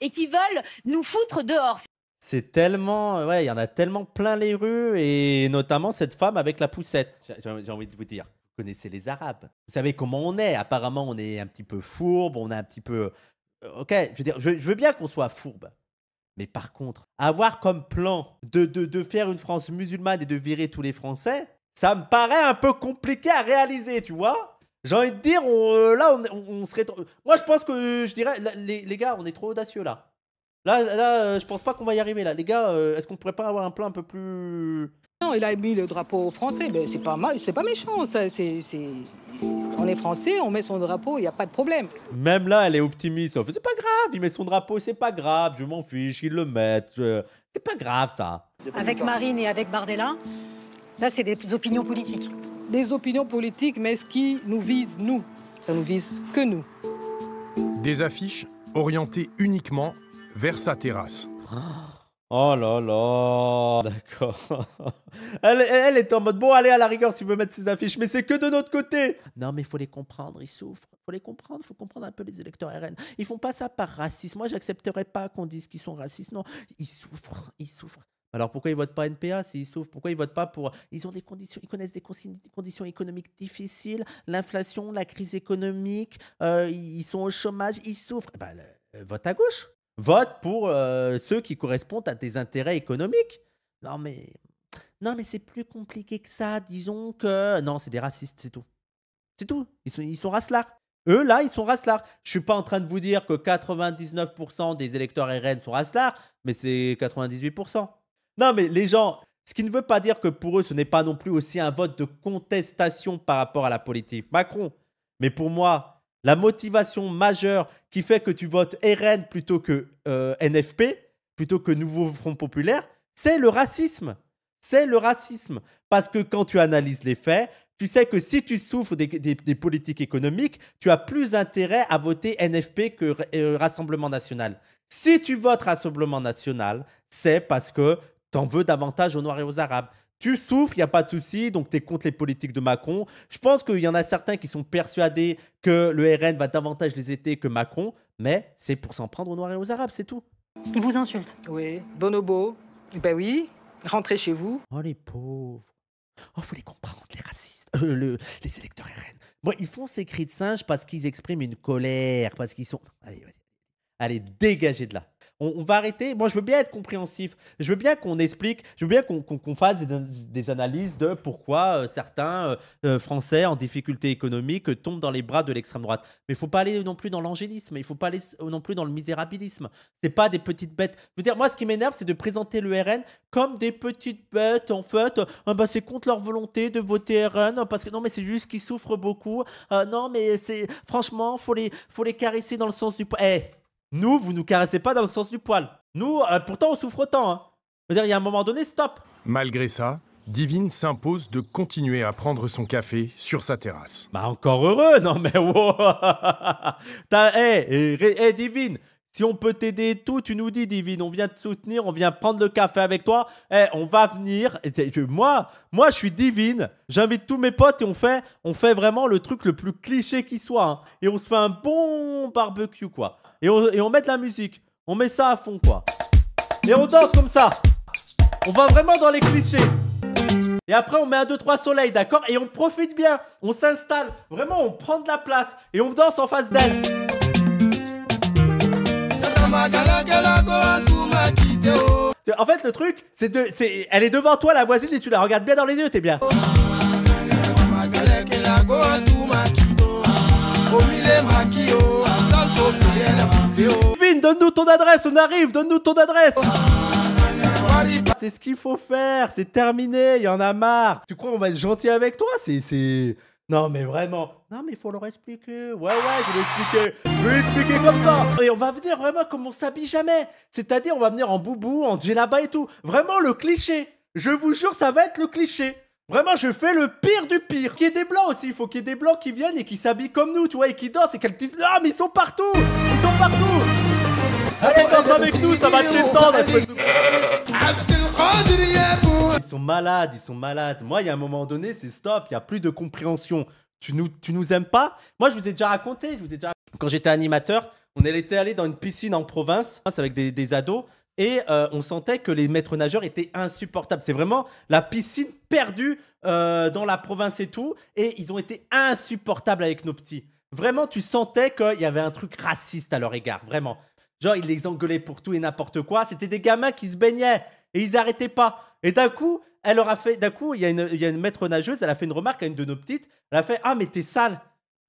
et qui veulent nous foutre dehors. C'est tellement. Euh, ouais, il y en a tellement plein les rues et notamment cette femme avec la poussette. J'ai envie de vous dire. Vous connaissez les Arabes. Vous savez comment on est. Apparemment, on est un petit peu fourbe, on est un petit peu. Euh, ok, je veux dire, je veux bien qu'on soit fourbe. Mais par contre, avoir comme plan de, de, faire une France musulmane et de virer tous les Français, ça me paraît un peu compliqué à réaliser, tu vois J'ai envie de dire, euh, là, on, serait... Moi, je pense que, je dirais, les, gars, on est trop audacieux, là. Là, là euh, je pense pas qu'on va y arriver, là. Les gars, euh, est-ce qu'on pourrait pas avoir un plan un peu plus... Non, il a mis le drapeau français, mais c'est pas mal, c'est pas méchant, ça, c'est... On est français, on met son drapeau, il n'y a pas de problème. Même là, elle est optimiste. C'est pas grave, il met son drapeau, c'est pas grave, je m'en fiche, ils le mettent. C'est pas grave, ça. Avec Marine et avec Bardella, là, c'est des opinions politiques. Des opinions politiques, mais ce qui nous vise, nous, ça nous vise que nous. Des affiches orientées uniquement vers sa terrasse. Oh. Oh là là, d'accord. Elle, est en mode bon, allez à la rigueur si vous mettre ces affiches, mais c'est que de notre côté. Non, mais il faut les comprendre, ils souffrent. Faut les comprendre, faut comprendre un peu les électeurs RN. Ils font pas ça par racisme. Moi, n'accepterais pas qu'on dise qu'ils sont racistes. Non, ils souffrent, ils souffrent. Alors pourquoi ils votent pas NPA s'ils souffrent Pourquoi ils votent pas pour Ils ont des conditions, ils connaissent des, conditions économiques difficiles, l'inflation, la crise économique, euh, ils sont au chômage, ils souffrent. Eh ben, vote à gauche vote pour euh, ceux qui correspondent à tes intérêts économiques. Non, mais non, mais c'est plus compliqué que ça. Disons que non, c'est des racistes, c'est tout. C'est tout. Ils sont, ils sont racelards. Eux, là, ils sont racelards. Je suis pas en train de vous dire que 99% des électeurs RN sont racelards, mais c'est 98%. Non, mais les gens, ce qui ne veut pas dire que pour eux, ce n'est pas non plus aussi un vote de contestation par rapport à la politique Macron. Mais pour moi, la motivation majeure qui fait que tu votes RN plutôt que euh, NFP, plutôt que Nouveau Front Populaire, c'est le racisme. C'est le racisme. Parce que quand tu analyses les faits, tu sais que si tu souffres des, politiques économiques, tu as plus intérêt à voter NFP que euh, Rassemblement national. Si tu votes Rassemblement national, c'est parce que en veux davantage aux Noirs et aux Arabes. Tu souffres, il n'y a pas de souci, donc tu es contre les politiques de Macron. Je pense qu'il y en a certains qui sont persuadés que le RN va davantage les aider que Macron, mais c'est pour s'en prendre aux Noirs et aux Arabes, c'est tout. Ils vous insultent Oui. Bonobo Ben oui, rentrez chez vous. Oh les pauvres. Oh, faut les comprendre, les racistes, euh, les électeurs RN. ils font ces cris de singe parce qu'ils expriment une colère, parce qu'ils sont... Allez, allez, allez, dégagez de là on, va arrêter. Moi, je veux bien être compréhensif. Je veux bien qu'on explique, je veux bien qu'on fasse des, analyses de pourquoi euh, certains euh, euh, Français en difficulté économique tombent dans les bras de l'extrême droite. Mais il faut pas aller non plus dans l'angélisme. Il faut pas aller non plus dans le misérabilisme. C'est pas des petites bêtes. Je veux dire, moi, ce qui m'énerve, c'est de présenter le RN comme des petites bêtes. En fait, ah, bah, c'est contre leur volonté de voter RN parce que non, mais c'est juste qu'ils souffrent beaucoup. Ah, non, mais c'est franchement, faut les, faut les caresser dans le sens du eh! Nous, vous nous caressez pas dans le sens du poil. Nous, euh, pourtant, on souffre autant. Hein. dire, il y a un moment donné, stop. Malgré ça, Divine s'impose de continuer à prendre son café sur sa terrasse. Bah encore heureux, non mais wow Hé, Divine, si on peut t'aider tout, tu nous dis, Divine, on vient te soutenir, on vient prendre le café avec toi. Eh, on va venir. Et moi, moi, je suis Divine. J'invite tous mes potes et on fait, on fait vraiment le truc le plus cliché qui soit. Hein. Et on se fait un bon barbecue, quoi et on, met de la musique. On met ça à fond, quoi. Et on danse comme ça. On va vraiment dans les clichés. Et après, on met un deux trois soleil, d'accord Et on profite bien. On s'installe. Vraiment, on prend de la place. Et on danse en face d'elle. En fait, le truc, c'est de, c'est, elle est devant toi, la voisine, et tu la regardes bien dans les yeux, t'es bien. Vin, donne-nous ton adresse, on arrive, donne-nous ton adresse. C'est ce qu'il faut faire, c'est terminé, il y en a marre. Tu crois qu'on va être gentil avec toi C'est. Non mais vraiment. Non mais il faut leur expliquer. Ouais ouais, je vais expliquer. Je vais l'expliquer comme ça. Et on va venir vraiment comme on s'habille jamais. C'est-à-dire on va venir en boubou, en djellaba et tout. Vraiment le cliché. Je vous jure, ça va être le cliché. Vraiment, je fais le pire du pire. Qu'il y ait des blancs aussi, il faut qu'il y ait des blancs qui viennent et qui s'habillent comme nous, tu vois, et qui dansent et qu'elles disent Ah, mais ils sont partout Ils sont partout Allez, ah, danse avec nous, ça va te Ils sont malades, ils sont malades. Moi, il y a un moment donné, c'est stop, il n'y a plus de compréhension. Tu nous, tu nous aimes pas Moi, je vous ai déjà raconté, je vous ai déjà... Quand j'étais animateur, on était allé dans une piscine en province avec des ados. Et euh, on sentait que les maîtres nageurs étaient insupportables. C'est vraiment la piscine perdue euh, dans la province et tout. Et ils ont été insupportables avec nos petits. Vraiment, tu sentais qu'il y avait un truc raciste à leur égard. Vraiment. Genre, ils les engueulaient pour tout et n'importe quoi. C'était des gamins qui se baignaient et ils n'arrêtaient pas. Et d'un coup, elle leur fait. D'un coup, il y, a une, maître nageuse, elle a fait une remarque à une de nos petites. Elle a fait Ah, mais t'es sale.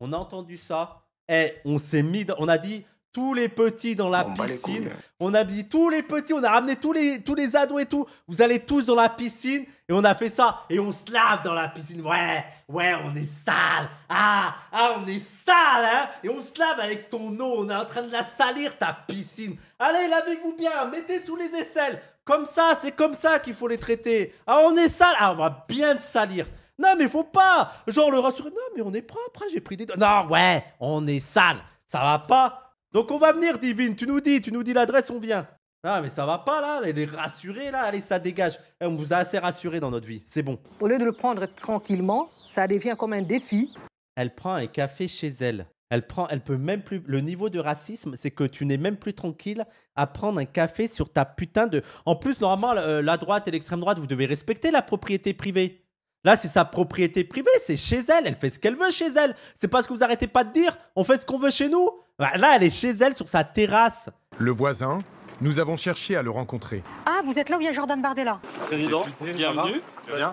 On a entendu ça. Et eh, on s'est mis. on a dit tous les petits dans la piscine. Hein. On a dit tous les petits, on a ramené tous les, tous les ados et tout. Vous allez tous dans la piscine et on a fait ça. Et on se lave dans la piscine. Ouais, ouais, on est sale. Ah, ah, on est sale, hein. Et on se lave avec ton eau. On est en train de la salir, ta piscine. Allez, lavez-vous bien. Mettez sous les aisselles. Comme ça, c'est comme ça qu'il faut les traiter. Ah, on est sale. Ah, on va bien te salir. Non, mais faut pas. Genre, le rassurer. Non, mais on est propre. après, hein. J'ai pris des. Non, ouais, on est sale. Ça va pas donc on va venir, Divine. Tu nous dis, tu nous dis l'adresse, on vient. Ah, mais ça va pas là, elle est rassurée là, allez, ça dégage. Eh, on vous a assez rassuré dans notre vie, c'est bon. Au lieu de le prendre tranquillement, ça devient comme un défi. Elle prend un café chez elle. Elle prend, elle peut même plus. Le niveau de racisme, c'est que tu n'es même plus tranquille à prendre un café sur ta putain de. En plus, normalement, euh, la droite et l'extrême droite, vous devez respecter la propriété privée. Là, c'est sa propriété privée, c'est chez elle, elle fait ce qu'elle veut chez elle. C'est pas ce que vous arrêtez pas de dire, on fait ce qu'on veut chez nous. Bah, là, elle est chez elle sur sa terrasse. Le voisin, nous avons cherché à le rencontrer. Ah, vous êtes là où il y a Jordan Bardella Président, bienvenue. Bah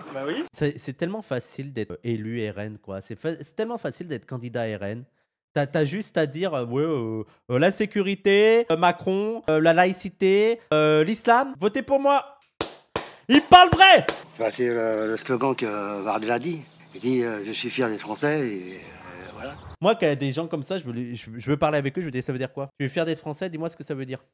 c'est tellement facile d'être euh, élu RN, quoi. C'est tellement facile d'être candidat RN. T'as juste à dire euh, ouais, euh, la sécurité, Macron, la laïcité, l'islam, votez pour moi Il parle vrai bah, C'est le, slogan que Bardella dit. Il dit Je suis fier des Français et voilà. Moi, quand il y a des gens comme ça, je veux, parler avec eux, je veux dire, ça veut dire quoi Tu es fier d'être français Dis-moi ce que ça veut dire,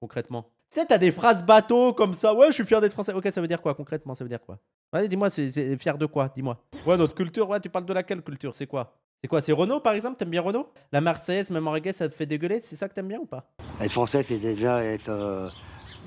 concrètement. Tu sais, t'as des phrases bateau comme ça, ouais, je suis fier d'être français. Ok, ça veut dire quoi, concrètement Ça veut dire quoi Vas-y, dis-moi, c'est- fier de quoi Dis-moi. Ouais, notre culture, ouais, tu parles de laquelle culture C'est quoi C'est quoi C'est Renault, par exemple T'aimes bien Renault La Marseillaise, même en reggae, ça te fait dégueuler C'est ça que t'aimes bien ou pas Être français, c'est déjà être, euh,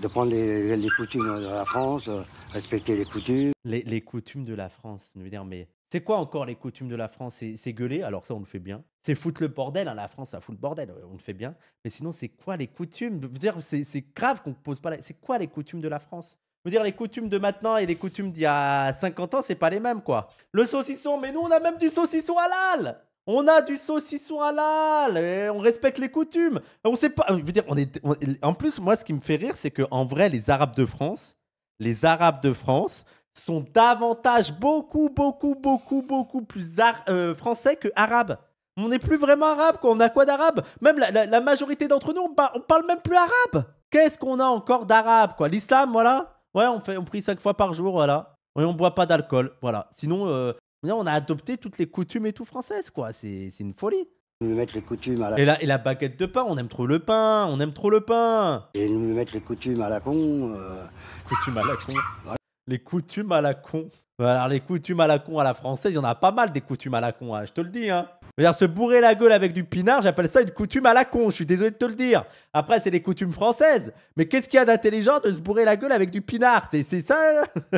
de prendre les, coutumes de la France, euh, respecter les coutumes. les, les coutumes de la France. Je veux dire, mais c'est quoi encore les coutumes de la France C'est gueuler, alors ça on le fait bien. C'est foutre le bordel, hein, la France ça fout le bordel, euh, on le fait bien. Mais sinon c'est quoi les coutumes C'est grave qu'on pose pas la... C'est quoi les coutumes de la France je veux dire, les coutumes de maintenant et les coutumes d'il y a 50 ans, c'est pas les mêmes, quoi. Le saucisson, mais nous, on a même du saucisson halal On a du saucisson halal On respecte les coutumes On sait pas... dire, on est... en plus, moi, ce qui me fait rire, c'est qu'en vrai, les Arabes de France, les Arabes de France, sont davantage beaucoup, beaucoup, beaucoup, beaucoup plus euh, français que arabes. On n'est plus vraiment arabe, quoi. On a quoi d'arabe Même la, majorité d'entre nous, on, parle même plus arabe. Qu'est-ce qu'on a encore d'arabe, quoi L'islam, voilà. Ouais, on, fait, on prie cinq fois par jour, voilà. Et on boit pas d'alcool, voilà. Sinon, euh, on a adopté toutes les coutumes et tout françaises, quoi. C'est une folie. Nous mettre les coutumes à la... Et la, baguette de pain, on aime trop le pain, on aime trop le pain. Et nous mettre les coutumes à la con. Euh. Coutumes à la con les coutumes à la con. Alors, les coutumes à la con à la française, il y en a pas mal des coutumes à la con, hein, je te le dis. Hein. se bourrer la gueule avec du pinard, j'appelle ça une coutume à la con, je suis désolé de te le dire. Après, c'est les coutumes françaises. Mais qu'est-ce qu'il y a d'intelligent de se bourrer la gueule avec du pinard C'est ça hein?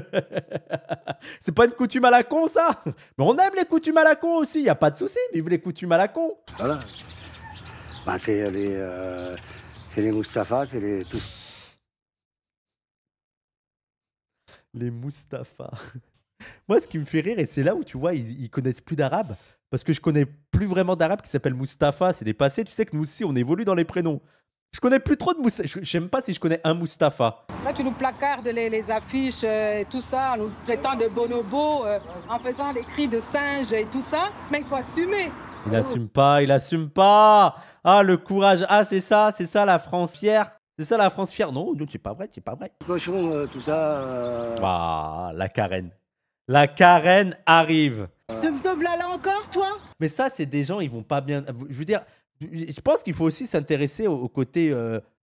C'est pas une coutume à la con, ça Mais on aime les coutumes à la con aussi, y a pas de souci, vive les coutumes à la con. Voilà. Bah, c'est les, Mustapha, c'est les, les Mustapha. Moi, ce qui me fait rire, et c'est là où tu vois, ils, connaissent plus d'arabe, parce que je connais plus vraiment d'arabe qui s'appelle Mustapha, c'est dépassé. Tu sais que nous aussi, on évolue dans les prénoms. Je connais plus trop de Mustapha. J'aime pas si je connais un Mustapha. Là, tu nous placardes les, affiches euh, et tout ça, en nous traitant de bonobos, euh, en faisant les cris de singe et tout ça, mais il faut assumer. Il n'assume pas, il assume pas. Ah, le courage. Ah, c'est ça, c'est ça la francière. C'est ça la France fière. Non, non, c'est pas vrai, c'est pas vrai. Cochon, euh, tout ça. Euh. Ah, la carène. La carène arrive. Euh. Te veux-la là encore, toi Mais ça, c'est des gens, ils vont pas bien. Je veux dire, je pense qu'il faut aussi s'intéresser au, côté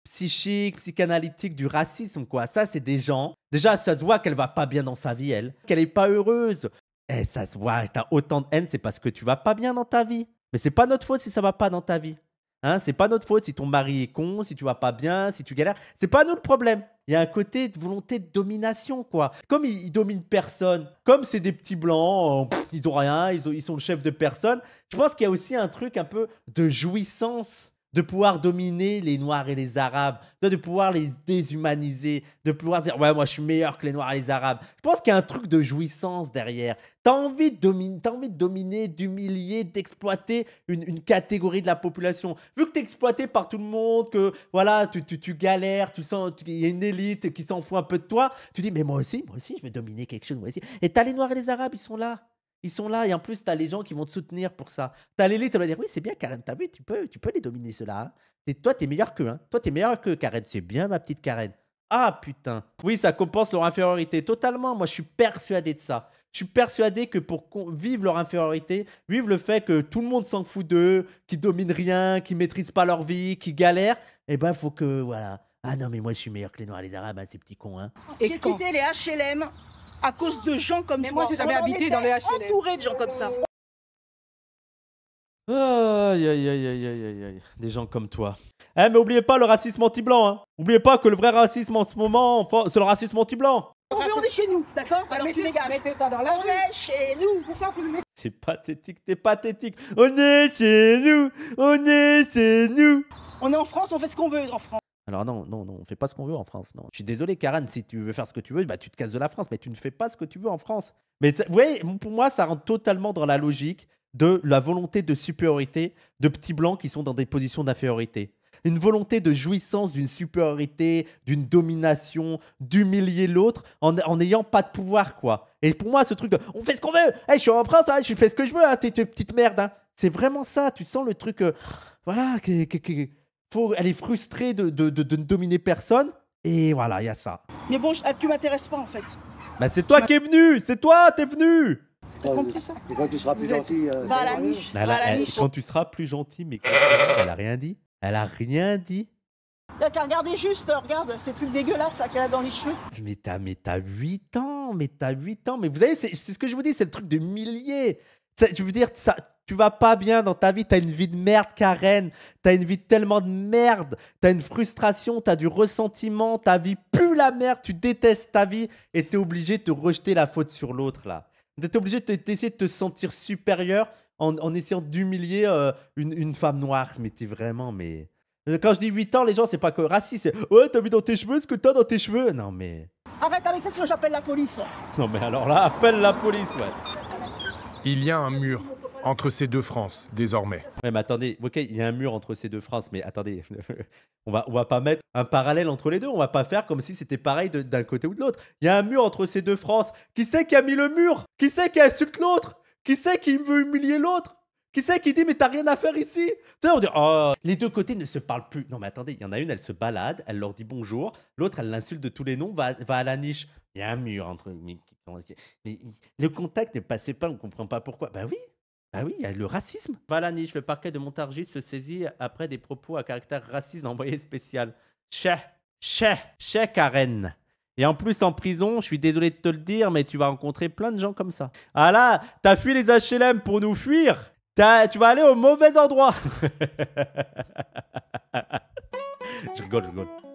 psychique, psychanalytique du racisme, quoi. Ça, c'est des gens. Déjà, ça se voit qu'elle va pas bien dans sa vie, elle. Qu'elle est pas heureuse. Eh, ça se voit, t'as autant de haine, c'est parce que tu vas pas bien dans ta vie. Mais c'est pas notre faute si ça va pas dans ta vie. Hein, c'est pas notre faute si ton mari est con, si tu vas pas bien, si tu galères. C'est pas notre problème. Il y a un côté de volonté de domination, quoi. Comme ils, domine dominent personne, comme c'est des petits blancs, euh, ils ont rien, ils sont le chef de personne. Je pense qu'il y a aussi un truc un peu de jouissance de pouvoir dominer les Noirs et les Arabes, de, pouvoir les déshumaniser, de pouvoir dire ouais moi je suis meilleur que les Noirs et les Arabes. Je pense qu'il y a un truc de jouissance derrière. T'as envie de dominer, envie de dominer, d'humilier, d'exploiter une, catégorie de la population. Vu que t'es exploité par tout le monde, que voilà tu, tu, galères, tu sens il y a une élite qui s'en fout un peu de toi, tu dis mais moi aussi moi aussi je vais dominer quelque chose moi aussi. Et t'as les Noirs et les Arabes ils sont là. Ils sont là et en plus, tu as les gens qui vont te soutenir pour ça. Tu T'as l'élite, tu va dire Oui, c'est bien, Karen, t'as vu, tu peux, tu peux les dominer cela. là Et hein. toi, t'es meilleur qu'eux. Hein. Toi, es meilleur que Karen. C'est bien, ma petite Karen. Ah putain. Oui, ça compense leur infériorité. Totalement, moi, je suis persuadé de ça. Je suis persuadé que pour vivre leur infériorité, vivre le fait que tout le monde s'en fout d'eux, qu'ils dominent rien, qu'ils maîtrisent pas leur vie, qu'ils galèrent, eh ben, faut que. Voilà. Ah non, mais moi, je suis meilleur que les Noirs et les Arabes, hein, ces petits cons. Hein. Et J'ai les HLM à cause de gens comme toi. Mais toi. moi, j'ai jamais habité dans les HLM. entouré de gens comme ça. Aïe, aïe, aïe, aïe, aïe, aïe, aïe. Des gens comme toi. Eh, mais oubliez pas le racisme anti-blanc. Hein. Oubliez pas que le vrai racisme en ce moment, c'est le racisme anti-blanc. mais on est chez nous, d'accord ah, Alors tu dégages. Mettez ça dans la On est chez nous. Pourquoi vous le mettez C'est pathétique, t'es pathétique. On est chez nous. On est chez nous. On est en France, on fait ce qu'on veut en France. Alors non, non, non, on fait pas ce qu'on veut en France. Non. Je suis désolé, Karan, si tu veux faire ce que tu veux, bah, tu te casses de la France, mais tu ne fais pas ce que tu veux en France. Mais vous voyez, pour moi, ça rentre totalement dans la logique de la volonté de supériorité de petits blancs qui sont dans des positions d'infériorité. Une volonté de jouissance d'une supériorité, d'une domination, d'humilier l'autre en n'ayant pas de pouvoir, quoi. Et pour moi, ce truc de on fait ce qu'on veut, hey, je suis un prince, hein, je fais ce que je veux, hein, t'es une petite merde. Hein. C'est vraiment ça, tu sens le truc, euh, voilà, elle est frustrée de, de, de, ne dominer personne. Et voilà, il y a ça. Mais bon, ah, tu m'intéresses pas en fait. Bah c'est toi qui es venu, c'est toi, t'es venu. compris ça quand tu seras plus gentil. Euh, la bah, niche. Quand tu seras plus gentil, mais elle a rien dit. Elle a rien dit. Regardez juste, euh, regarde, ces trucs dégueulasses qu'elle a dans les cheveux. Mais t'as, mais 8 ans, mais t'as 8 ans. Mais vous savez, c'est, ce que je vous dis, c'est le truc de milliers. je veux dire, ça, tu vas pas bien dans ta vie, tu une vie de merde, Karen, tu une vie tellement de merde, tu une frustration, t'as du ressentiment, ta vie pue la merde, tu détestes ta vie et tu es obligé de te rejeter la faute sur l'autre là. T'es obligé d'essayer de, te sentir supérieur en, essayant d'humilier euh, une, femme noire, mais t'es vraiment, mais... Quand je dis 8 ans, les gens, c'est pas que raciste, c'est « Ouais, t'as mis dans tes cheveux ce que t'as dans tes cheveux !» Non, mais... Arrête avec ça, sinon j'appelle la police Non, mais alors là, appelle la police, ouais Il y a un mur entre ces deux France, désormais. mais attendez, ok, il y a un mur entre ces deux France, mais attendez, on va, on va pas mettre un parallèle entre les deux, on va pas faire comme si c'était pareil d'un côté ou de l'autre. Il y a un mur entre ces deux France. Qui c'est qui a mis le mur Qui c'est qui insulte l'autre Qui c'est qui veut humilier l'autre qui c'est qui dit mais t'as rien à faire ici Tu on dit oh, les deux côtés ne se parlent plus. Non mais attendez, il y en a une, elle se balade, elle leur dit bonjour, l'autre elle l'insulte de tous les noms, va, à la niche. Il y a un mur entre le contact ne passait pas, on comprend pas pourquoi. Ben oui, ah oui, il y a le racisme. niche, le parquet de Montargis se saisit après des propos à caractère raciste d'envoyé spécial. Chè, chè, chè Karen. Et en plus, en prison, je suis désolé de te le dire, mais tu vas rencontrer plein de gens comme ça. Ah là, t'as fui les HLM pour nous fuir Tu vas aller au mauvais endroit Je rigole, je rigole.